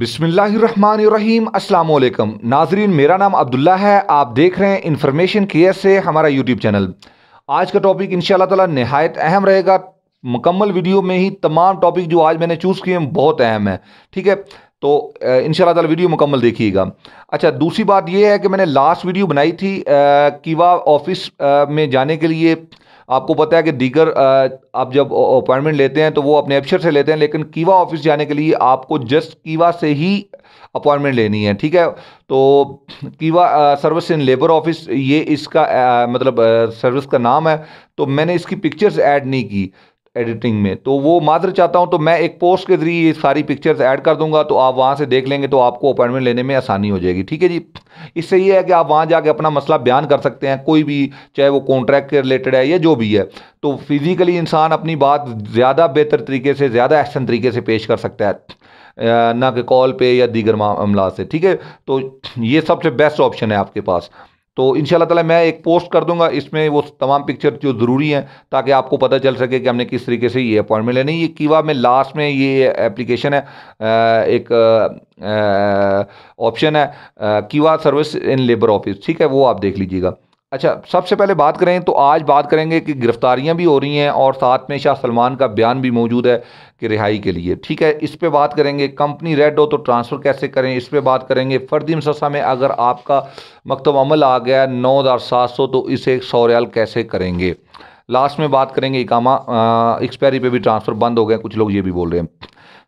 बिसमीम अल्लाम नाजरीन मेरा नाम अब्दुल्ला है आप देख रहे हैं इन्फॉर्मेशन केयर से हमारा यूट्यूब चैनल आज का टॉपिक इन ताला नहायत अहम रहेगा मुकम्मल वीडियो में ही तमाम टॉपिक जो आज मैंने चूज़ किए हैं बहुत अहम है ठीक है तो इन ताला वीडियो मुकम्मल देखिएगा अच्छा दूसरी बात यह है कि मैंने लास्ट वीडियो बनाई थी कीवा ऑफिस में जाने के लिए आपको पता है कि दीगर आप जब अपॉइंटमेंट लेते हैं तो वो अपने अफसर से लेते हैं लेकिन कीवा ऑफिस जाने के लिए आपको जस्ट कीवा से ही अपॉइंटमेंट लेनी है ठीक है तो कीवा सर्विस इन लेबर ऑफिस ये इसका आ, मतलब सर्विस का नाम है तो मैंने इसकी पिक्चर्स ऐड नहीं की एडिटिंग में तो वो मात्र चाहता हूँ तो मैं एक पोस्ट के ज़रिए ये सारी पिक्चर्स ऐड कर दूंगा तो आप वहाँ से देख लेंगे तो आपको अपॉइंटमेंट लेने में आसानी हो जाएगी ठीक है जी इससे ये है कि आप वहाँ जाके अपना मसला बयान कर सकते हैं कोई भी चाहे वो कॉन्ट्रैक्ट के रिलेटेड है या जो भी है तो फिज़िकली इंसान अपनी बात ज़्यादा बेहतर तरीके से ज़्यादा एहसन तरीके से पेश कर सकता है ना कि कॉल पर या दीगर मामला से ठीक है तो ये सबसे बेस्ट ऑप्शन है आपके पास तो इन ताला मैं एक पोस्ट कर दूंगा इसमें वो तमाम पिक्चर जो ज़रूरी हैं ताकि आपको पता चल सके कि हमने किस तरीके से ये अपॉइंटमेंट लेनी ये कीवा में लास्ट में ये एप्लीकेशन है एक ऑप्शन है कीवा सर्विस इन लेबर ऑफिस ठीक है वो आप देख लीजिएगा अच्छा सबसे पहले बात करें तो आज बात करेंगे कि गिरफ्तारियां भी हो रही हैं और साथ में शाह सलमान का बयान भी मौजूद है कि रिहाई के लिए ठीक है इस पे बात करेंगे कंपनी रेड हो तो ट्रांसफ़र कैसे करें इस पे बात करेंगे फ़र्दी मससा में अगर आपका मकतब अमल आ गया नौ हज़ार सात सौ तो इसे सौ रियाल कैसे करेंगे लास्ट में बात करेंगे इकामा एक्सपायरी पे भी ट्रांसफ़र बंद हो गए कुछ लोग ये भी बोल रहे हैं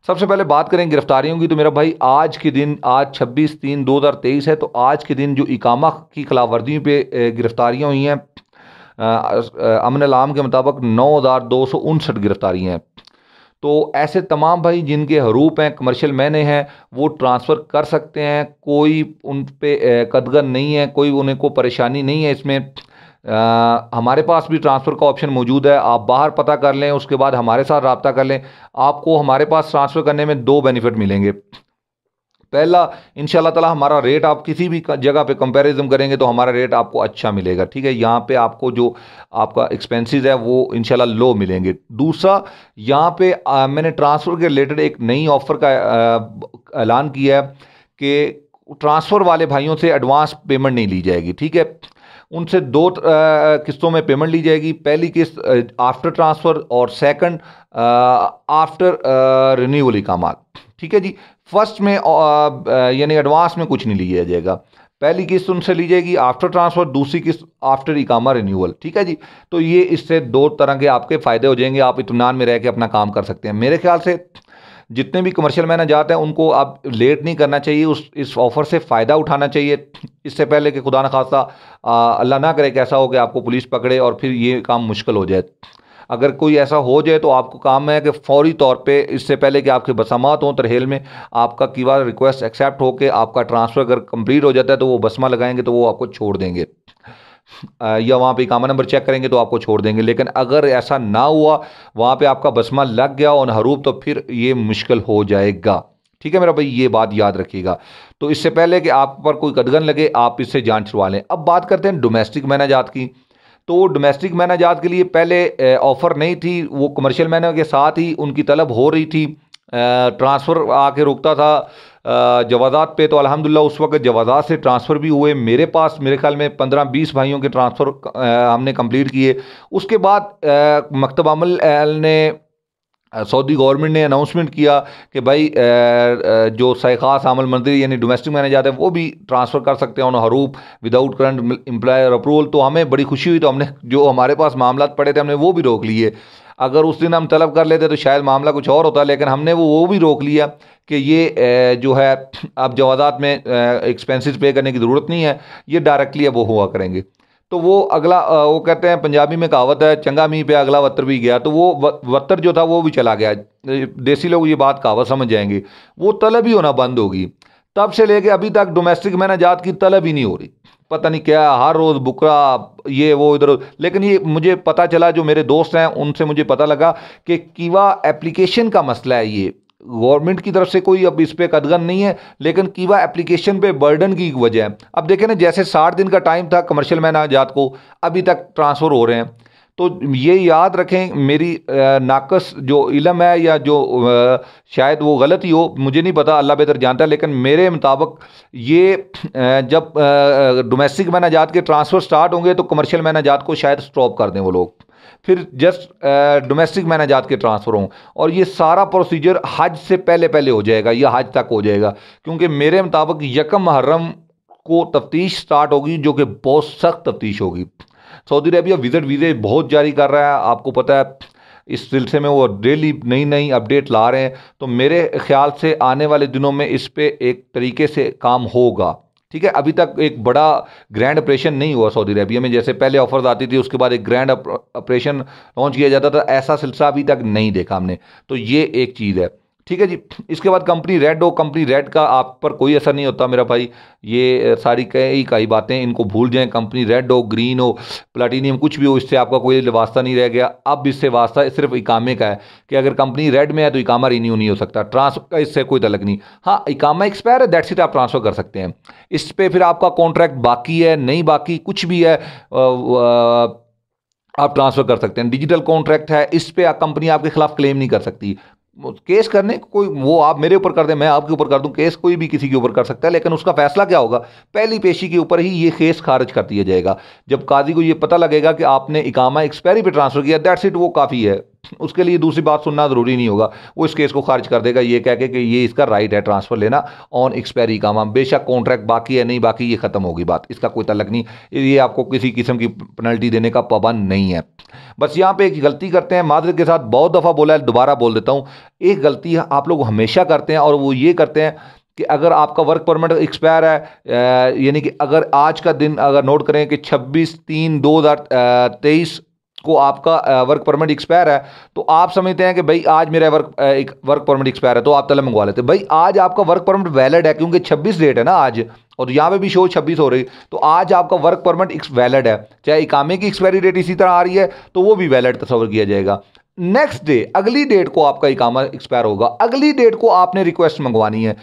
सबसे पहले बात करें गिरफ्तारियों की तो मेरा भाई आज के दिन आज 26 तीन 2023 है तो आज के दिन जो इकामा की खिलाफवर्जियों पे गिरफ्तारियां हुई हैं अमन लाम के मुताबिक नौ हज़ार दो सौ उनसठ गिरफ्तारियाँ हैं तो ऐसे तमाम भाई जिनके हरूप हैं कमर्शियल मैने हैं वो ट्रांसफ़र कर सकते हैं कोई उन पर कदगन नहीं है कोई उन्हें को परेशानी नहीं है इसमें आ, हमारे पास भी ट्रांसफ़र का ऑप्शन मौजूद है आप बाहर पता कर लें उसके बाद हमारे साथ रबता कर लें आपको हमारे पास ट्रांसफ़र करने में दो बेनिफिट मिलेंगे पहला इन ताला हमारा रेट आप किसी भी जगह पे कंपैरिजन करेंगे तो हमारा रेट आपको अच्छा मिलेगा ठीक है यहाँ पे आपको जो आपका एक्सपेंसेस है वो इन लो मिलेंगे दूसरा यहाँ पे आ, मैंने ट्रांसफ़र के रिलेटेड एक नई ऑफ़र का ऐलान किया है कि ट्रांसफ़र वाले भाइयों से एडवांस पेमेंट नहीं ली जाएगी ठीक है उनसे दो किस्तों में पेमेंट ली जाएगी पहली किस्त आफ्टर ट्रांसफ़र और सेकंड आफ्टर रिन्यूअल इकामात ठीक है जी फर्स्ट में यानी एडवांस में कुछ नहीं लिया जाएगा पहली किस्त उनसे ली जाएगी आफ्टर ट्रांसफ़र दूसरी किस्त आफ्टर इकामा रिन्यूअल ठीक है जी तो ये इससे दो तरह के आपके फ़ायदे हो जाएंगे आप इतमान में रह के अपना काम कर सकते हैं मेरे ख्याल से जितने भी कमर्शियल मैन जाते हैं उनको आप लेट नहीं करना चाहिए उस इस ऑफ़र से फ़ायदा उठाना चाहिए इससे पहले कि खुदा न खासा अल्लाह ना करे कैसा हो कि आपको पुलिस पकड़े और फिर ये काम मुश्किल हो जाए अगर कोई ऐसा हो जाए तो आपको काम है कि फौरी तौर पे इससे पहले कि आपके बसामात हों तरहेल में आपका की रिक्वेस्ट एक्सेप्ट होकर आपका ट्रांसफ़र अगर कंप्लीट हो जाता है तो वो बसमा लगाएंगे तो वो आपको छोड़ देंगे या वहाँ पे इकामा नंबर चेक करेंगे तो आपको छोड़ देंगे लेकिन अगर ऐसा ना हुआ वहाँ पे आपका बसमा लग गया और हरूप तो फिर ये मुश्किल हो जाएगा ठीक है मेरा भाई ये बात याद रखिएगा तो इससे पहले कि आप पर कोई कदगन लगे आप इससे जान छुड़वा लें अब बात करते हैं डोमेस्टिक मैनाजात की तो डोमेस्टिक मैनाजात के लिए पहले ऑफ़र नहीं थी वो कमर्शियल मैनर के साथ ही उनकी तलब हो रही थी ट्रांसफ़र आके रुकता था जवादात पे तो अलहमदिल्ला उस वक्त जवादात से ट्रांसफ़र भी हुए मेरे पास मेरे ख्याल में पंद्रह बीस भाइयों के ट्रांसफ़र हमने कंप्लीट किए उसके बाद मकतब अमल ने सऊदी गवर्नमेंट ने अनाउंसमेंट किया कि भाई जो सैखास अमल मंत्री यानी डोमेस्टिक मैनेजर है वो भी ट्रांसफ़र कर सकते हैं उन हरूप विदाउट करंट एम्प्लॉयर अप्रूवल तो हमें बड़ी खुशी हुई तो हमने जो हमारे पास मामला पड़े थे हमने वो भी रोक लिए अगर उस दिन हम तलब कर लेते तो शायद मामला कुछ और होता लेकिन हमने वो वो भी रोक लिया कि ये जो है अब जवादात में एक्सपेंसेस पे करने की ज़रूरत नहीं है ये डायरेक्टली अब वो हुआ करेंगे तो वो अगला वो कहते हैं पंजाबी में कहावत है चंगा मी पे अगला वत्र भी गया तो वो वत्र जो था वो भी चला गया देसी लोग ये बात कहावत समझ जाएंगे वो तलब ही होना बंद होगी तब से लेके अभी तक डोमेस्टिक मैनाजात की तलब ही नहीं हो रही पता नहीं क्या हर रोज़ बुकरा ये वो इधर लेकिन ये मुझे पता चला जो मेरे दोस्त हैं उनसे मुझे पता लगा कि कीवा एप्लीकेशन का मसला है ये गवर्नमेंट की तरफ से कोई अब इस पर कदगन नहीं है लेकिन कीवा एप्लीकेशन पे बर्डन की वजह है अब देखें ना जैसे साठ दिन का टाइम था कमर्शियल मैन आजाद को अभी तक ट्रांसफ़र हो रहे हैं तो ये याद रखें मेरी नाकस जो इलम है या जो शायद वो गलत ही हो मुझे नहीं पता अल्लाह बेहतर जानता है लेकिन मेरे मुताबिक ये जब डोमेस्टिक मैन आजाद के ट्रांसफ़र स्टार्ट होंगे तो कमर्शियल मैनाजात को शायद स्टॉप कर दें वो लोग फिर जस्ट डोमेस्टिक मैन आजाद के ट्रांसफ़र हों और ये सारा प्रोसीजर हज से पहले पहले हो जाएगा या हज तक हो जाएगा क्योंकि मेरे मुताबिक यकम मुहर्रम को तफ्तीश स्टार्ट होगी जो कि बहुत सख्त तफ्तीश होगी सऊदी अरेबिया विजिट वीज़े बहुत जारी कर रहा है आपको पता है इस सिलसिले में वो डेली नई नई अपडेट ला रहे हैं तो मेरे ख्याल से आने वाले दिनों में इस पर एक तरीके से काम होगा ठीक है अभी तक एक बड़ा ग्रैंड ऑपरेशन नहीं हुआ सऊदी अरेबिया में जैसे पहले ऑफर्स आती थी उसके बाद एक ग्रैंड ऑपरेशन लॉन्च किया जाता था ऐसा सिलसिला अभी तक नहीं देखा हमने तो ये एक चीज़ है ठीक है जी इसके बाद कंपनी रेड हो कंपनी रेड का आप पर कोई असर नहीं होता मेरा भाई ये सारी कई कई बातें इनको भूल जाएं कंपनी रेड हो ग्रीन हो प्लाटीनियम कुछ भी हो इससे आपका कोई वास्ता नहीं रह गया अब इससे वास्ता सिर्फ इकामे का है कि अगर कंपनी रेड में है तो इकामा रिन्यू नहीं हो सकता ट्रांसफर का इससे कोई तलक नहीं हाँ इकामा एक्सपायर है दैट इट आप ट्रांसफ़र कर सकते हैं इस पर फिर आपका कॉन्ट्रैक्ट बाकी है नहीं बाकी कुछ भी है आप ट्रांसफ़र कर सकते हैं डिजिटल कॉन्ट्रैक्ट है इस पर कंपनी आपके खिलाफ क्लेम नहीं कर सकती केस करने कोई वो आप मेरे ऊपर कर दें मैं आपके ऊपर कर दूं केस कोई भी किसी के ऊपर कर सकता है लेकिन उसका फैसला क्या होगा पहली पेशी के ऊपर ही ये केस खारिज कर दिया जाएगा जब काजी को ये पता लगेगा कि आपने इकामा एक्सपायरी पे ट्रांसफ़र किया दैट्स इट वो काफ़ी है उसके लिए दूसरी बात सुनना ज़रूरी नहीं होगा वो इस केस को खारिज कर देगा ये कह के कि ये इसका राइट है ट्रांसफ़र लेना ऑन एक्सपायरी का माम बेशक कॉन्ट्रैक्ट बाकी है नहीं बाकी ये ख़त्म होगी बात इसका कोई तलक नहीं ये आपको किसी किस्म की पेनल्टी देने का पाबंद नहीं है बस यहाँ पे एक गलती करते हैं मादर के साथ बहुत दफ़ा बोला है दोबारा बोल देता हूँ एक गलती आप लोग हमेशा करते हैं और वो ये करते हैं कि अगर आपका वर्क परमिट एक्सपायर है यानी कि अगर आज का दिन अगर नोट करें कि 26 तीन दो तेईस को आपका वर्क परमिट एक्सपायर है तो आप समझते हैं कि भाई आज मेरा वर्क एक वर्क परमिट एक्सपायर है तो आप तले मंगवा लेते हैं भाई आज आपका वर्क परमिट वैलिड है क्योंकि छब्बीस डेट है ना आज और तो यहाँ पे भी शो छब्बीस हो रही तो आज आपका वर्क परमिट वैलिड है चाहे इकामे की एक्सपायरी डेट इसी तरह आ रही है तो वो भी वैलिड तस्वर किया जाएगा नेक्स्ट डे अगली डेट को आपका इकामा एक्सपायर होगा अगली डेट को आपने रिक्वेस्ट मंगवानी है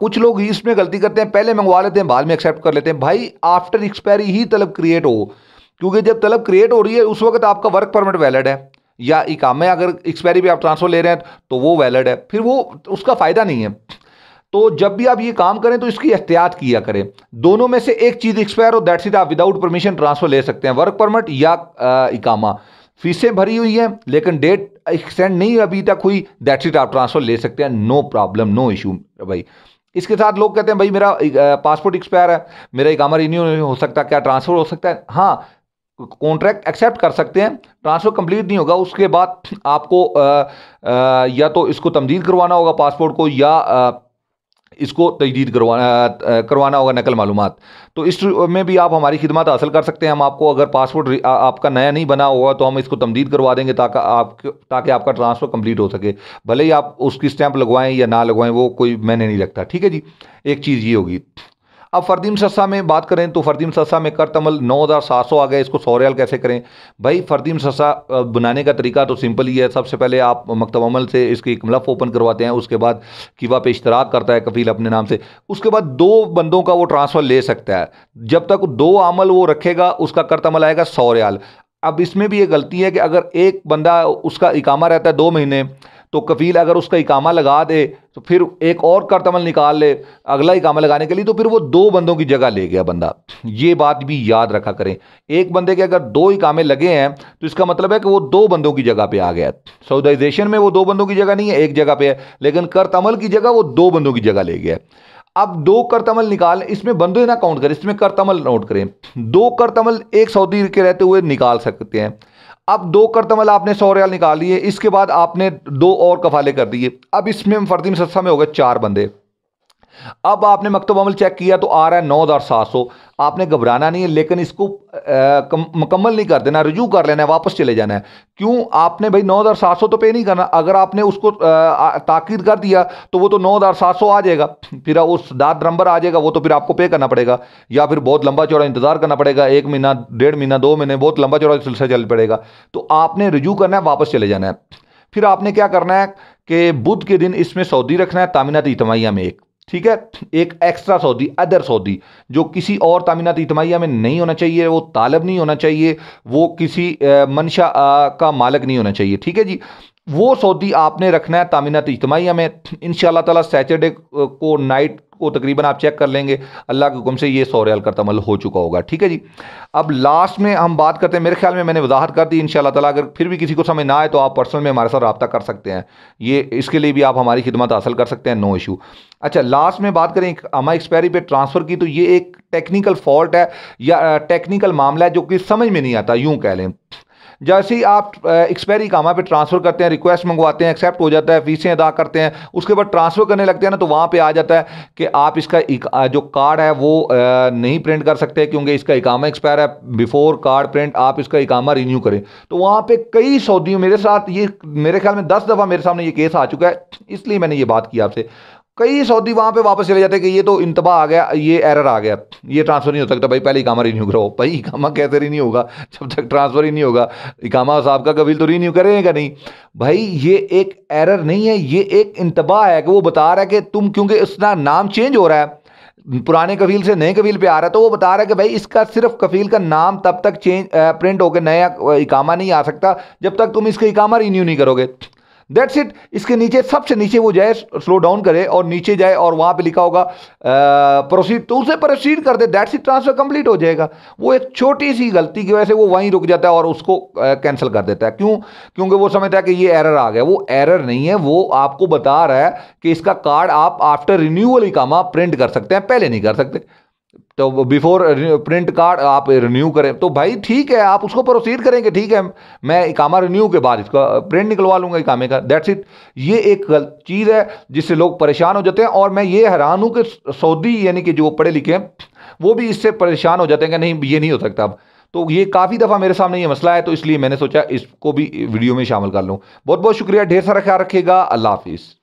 कुछ लोग इसमें गलती करते हैं पहले मंगवा लेते हैं बाद में एक्सेप्ट कर लेते हैं भाई आफ्टर एक्सपायरी ही तलब क्रिएट हो क्योंकि जब तलब क्रिएट हो रही है उस वक्त आपका वर्क परमिट वैलिड है या इकामे अगर एक्सपायरी पे आप ट्रांसफ़र ले रहे हैं तो वो वैलिड है फिर वो उसका फ़ायदा नहीं है तो जब भी आप ये काम करें तो इसकी एहतियात किया करें दोनों में से एक चीज़ एक्सपायर हो दैट सीट आप विदाउट परमिशन ट्रांसफ़र ले सकते हैं वर्क परमिट या इकामा फीसें भरी हुई हैं लेकिन डेट एक्सटेंड नहीं अभी तक हुई दैट सीट आप ट्रांसफ़र ले सकते हैं नो प्रॉब्लम नो इशू भाई इसके साथ लोग कहते हैं भाई मेरा पासपोर्ट एक्सपायर है मेरा इकामा रिन्यू नहीं हो सकता क्या ट्रांसफ़र हो सकता है हाँ कॉन्ट्रैक्ट एक्सेप्ट कर सकते हैं ट्रांसफ़र कंप्लीट नहीं होगा उसके बाद आपको आ, आ, या तो इसको तमदीद करवाना होगा पासपोर्ट को या आ, इसको तजदीद करवाना करवाना होगा नकल मालूम तो इस में भी आप हमारी खिदमत हासिल कर सकते हैं हम आपको अगर पासपोर्ट आपका नया नहीं बना होगा तो हम इसको तमदीद करवा देंगे ताकि आप ताकि आपका ट्रांसफ़र कंप्लीट हो सके भले ही आप उसकी स्टैंप लगवाएं या ना लगवाएं वो कोई मैंने नहीं लगता ठीक है जी एक चीज़ ये होगी अब फरदीम सस्सा में बात करें तो फरदीम सस्सा में कर तमल नौ हज़ार सात सौ आ गया इसको सौरेल कैसे करें भाई फरदीम सस्सा बनाने का तरीका तो सिंपल ही है सबसे पहले आप मकतबमल से इसकी एक मलफ़ ओपन करवाते हैं उसके बाद किवा पे इश्तराक करता है कफील अपने नाम से उसके बाद दो बंदों का वो ट्रांसफ़र ले सकता है जब तक दो अमल वो रखेगा उसका करतमल आएगा सौ रियाल अब इसमें भी ये गलती है कि अगर एक बंदा उसका इकामा रहता है दो महीने तो कफ़ील अगर उसका इकामा लगा दे तो फिर एक और करतमल निकाल ले अगला इकामा लगाने के लिए तो फिर वो दो बंदों की जगह ले गया बंदा ये बात भी याद रखा करें एक बंदे के अगर दो इकामे लगे हैं तो इसका मतलब है कि वो दो बंदों की जगह पे आ गया सऊदाइजेशन में वो दो बंदों की जगह नहीं है एक जगह पे है लेकिन करतमल की जगह वो दो बंदों की जगह ले गया अब दो करतमल निकाल इसमें बंदे ना काउंट करें इसमें करतमल नोट करें दो करतमल एक सऊदी के रहते हुए निकाल सकते हैं अब दो करतमल आपने सौ रियाल निकाल लिए इसके बाद आपने दो और कफाले कर दिए अब इसमें में सस्ता में हो गए चार बंदे अब आपने मकतब अमल चेक किया तो आ रहा है नौ हज़ार सात सौ आपने घबराना नहीं है लेकिन इसको मुकम्मल नहीं कर देना रिजू कर लेना है वापस चले जाना है क्यों आपने भाई नौ हज़ार सात सौ तो पे नहीं करना अगर आपने उसको ताकीद कर दिया तो वो तो नौ हज़ार सात सौ आ जाएगा फिर उस दाद नंबर आ जाएगा वो तो फिर आपको पे करना पड़ेगा या फिर बहुत लंबा चौड़ा इंतजार करना पड़ेगा एक महीना डेढ़ महीना दो महीने बहुत लंबा चौड़ा सिलसिला चल पड़ेगा तो आपने रिजू करना है वापस चले जाना है फिर आपने क्या करना है कि बुध के दिन इसमें सऊदी रखना है तामिनाती इतमाइया में एक ठीक है एक एक्स्ट्रा सऊदी अदर सऊदी जो किसी और तामीनात इतमाहिया में नहीं होना चाहिए वो तालब नहीं होना चाहिए वो किसी मनशा का मालक नहीं होना चाहिए ठीक है जी वो सऊदी आपने रखना है तामीनात इजमाहिया में इन शाह तैचरडे को नाइट को तकरीबन आप चेक कर लेंगे अल्लाह के हुक्म से ये सौ रियाल का तमल हो चुका होगा ठीक है जी अब लास्ट में हम बात करते हैं मेरे ख्याल में मैंने वजाहत कर दी इन ताला अगर फिर भी किसी को समझ ना आए तो आप पर्सनल में हमारे साथ रबता कर सकते हैं ये इसके लिए भी आप हमारी खिदमत हासिल कर सकते हैं नो इशू अच्छा लास्ट में बात करें अमा एक्सपायरी पर ट्रांसफ़र की तो ये एक टेक्निकल फॉल्ट है या टेक्निकल मामला है जो कि समझ में नहीं आता यूँ कह लें जैसे ही आप एक्सपायरी कामा पे ट्रांसफ़र करते हैं रिक्वेस्ट मंगवाते हैं एक्सेप्ट हो जाता है फीसें अदा करते हैं उसके बाद ट्रांसफ़र करने लगते हैं ना तो वहां पे आ जाता है कि आप इसका जो कार्ड है वो नहीं प्रिंट कर सकते क्योंकि इसका इकामा एक्सपायर है बिफोर कार्ड प्रिंट आप इसका इकामा रिन्यू करें तो वहां पर कई सऊदियों मेरे साथ ये मेरे ख्याल में दस दफ़ा मेरे सामने ये केस आ चुका है इसलिए मैंने ये बात की आपसे कई सऊदी वहाँ पे वापस चले जाते कि ये तो इंतबाह आ गया ये एरर आ गया ये ट्रांसफ़र नहीं हो सकता भाई पहले इकामा रिन्यू करो भाई इकामा कैसे रिन्यू होगा जब तक ट्रांसफ़र ही नहीं होगा इकामा साहब का कबील तो रीन्यू क्या नहीं भाई ये एक एरर नहीं है ये एक इंतबाह है कि वो बता रहा है कि तुम क्योंकि इसका नाम चेंज हो रहा है पुराने कफील से नए कफील पे आ रहा है तो वो बता रहा है कि भाई इसका सिर्फ कफील का नाम तब तक चेंज प्रिंट होकर नया इकामा नहीं आ सकता जब तक तुम इसका इकामा रिन्यू नहीं करोगे दैट्स इट इसके नीचे सबसे नीचे वो जाए स्लो डाउन करे और नीचे जाए और वहां पे लिखा होगा प्रोसीड तो उसे प्रोसीड कर दे दैट्स इट ट्रांसफर कंप्लीट हो जाएगा वो एक छोटी सी गलती की वजह से वो वहीं रुक जाता है और उसको कैंसिल कर देता है क्यों क्योंकि वो समझता है कि ये एरर आ गया वो एरर नहीं है वो आपको बता रहा है कि इसका कार्ड आप आफ्टर रिन्यूअल ही कामा प्रिंट कर सकते हैं पहले नहीं कर सकते तो बिफोर प्रिंट कार्ड आप रिन्यू करें तो भाई ठीक है आप उसको प्रोसीड करेंगे ठीक है मैं इकामा रिन्यू के बाद इसका प्रिंट निकलवा लूँगा इकामे का दैट्स इट ये एक चीज़ है जिससे लोग परेशान हो जाते हैं और मैं ये हैरान हूँ कि सऊदी यानी कि जो पढ़े लिखे हैं वो भी इससे परेशान हो जाते हैं कि नहीं ये नहीं हो सकता अब तो ये काफ़ी दफ़ा मेरे सामने ये मसला है तो इसलिए मैंने सोचा इसको भी वीडियो में शामिल कर लूँ बहुत बहुत शुक्रिया ढेर सारा ख्याल रखेगा अल्लाह हाफिज़